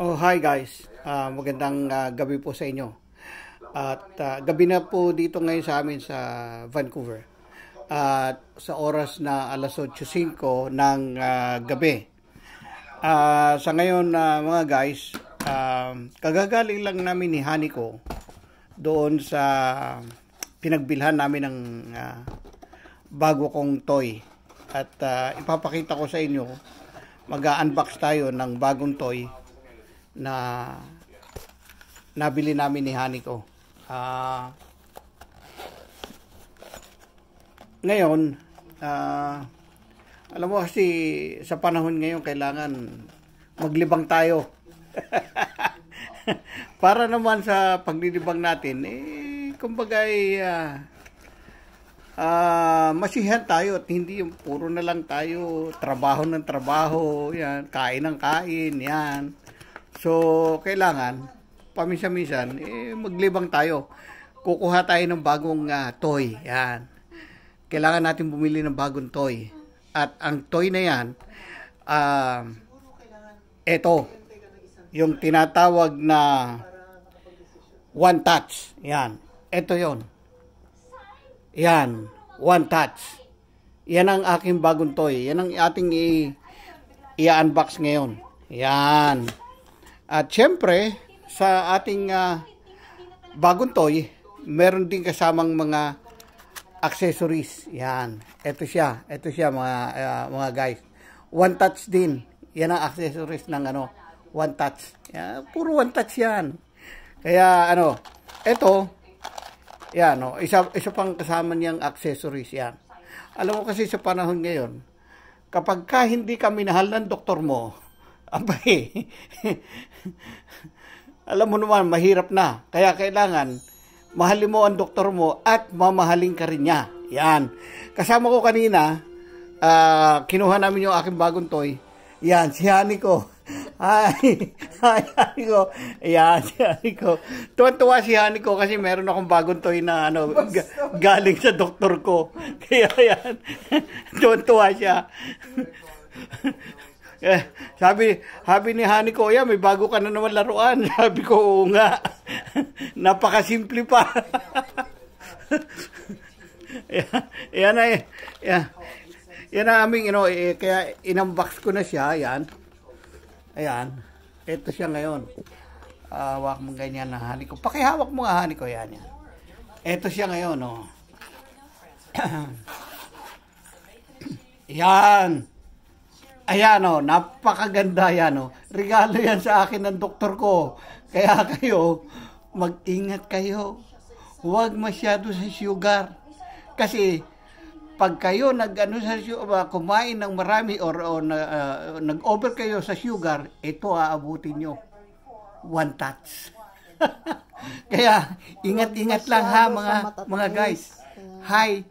Oh, hi guys. Uh, magandang uh, gabi po sa inyo. At uh, gabi na po dito ngayon sa amin sa Vancouver. At uh, sa oras na alas 8.05 ng uh, gabi. Uh, sa ngayon uh, mga guys, uh, kagagaling lang namin ni Haniko doon sa pinagbilhan namin ng uh, bago kong toy. At uh, ipapakita ko sa inyo, mag-unbox tayo ng bagong toy na nabili namin ni Haniko. Uh, ah, ngayon, uh, alam mo kasi sa panahon ngayon kailangan maglibang tayo. Para naman sa paglilibang natin, eh, kumbaga ay uh, uh, masihan tayo at hindi yung puro na lang tayo trabaho ng trabaho, yan, kain ng kain, yan. So, kailangan, paminsan-minsan, eh, maglibang tayo. Kukuha tayo ng bagong uh, toy. Yan. Kailangan natin bumili ng bagong toy. At ang toy na yan, uh, eto, yung tinatawag na one touch. Yan. Ito yon. Yan. One touch. Yan ang aking bagong toy. Yan ang ating i- i-unbox ngayon. Yan. At syempre, sa ating uh, bagong toy, meron din kasamang mga accessories. Yan. Ito siya. Ito siya mga uh, mga guys. One touch din. Yan ang accessories ng ano, one touch. Yan. Puro one touch yan. Kaya ano, ito, yan, no, isa, isa pang kasama niyang accessories yan. Alam mo kasi sa panahon ngayon, kapag ka hindi ka minahal ng doktor mo, abay, alam mo naman, mahirap na. Kaya kailangan, mahalin mo ang doktor mo at mamahalin ka rin niya. Yan. Kasama ko kanina, uh, kinuha namin yung aking bagong toy. Yan, si Hani ko. Hi, hi, Hani ko. Yan, si Hani ko. Tuwan-tuwa si Hani ko kasi meron akong bagong toy na ano, ga- galing sa doktor ko. Kaya yan, tuwan-tuwa siya. Eh, sabi, sabi ni Hani Koya, may bago ka na naman laruan. Sabi ko, oo nga. Napakasimple pa. yan, yan ay, yan. Yan ang aming, you know, eh, kaya inambox ko na siya, yan. Ayan. Ito siya ngayon. Uh, hawak mo ganyan na hani ko. Pakihawak mo nga hani ko, yan, yan. Ito siya ngayon, oh. yan. Ayan o, oh, napakaganda yan o. Oh. Regalo yan sa akin ng doktor ko. Kaya kayo, mag-ingat kayo. Huwag masyado sa sugar. Kasi, pag kayo nag, ano, sa sugar, kumain ng marami or, or uh, ah, nag-over kayo sa sugar, ito aabutin nyo. One touch. Kaya ingat-ingat lang ha mga mga guys. Hi.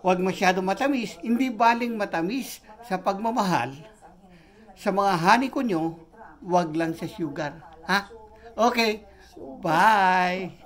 Huwag masyado matamis, hindi baling matamis sa pagmamahal. Sa mga honey ko nyo, huwag lang sa sugar. Ha? Okay. Bye!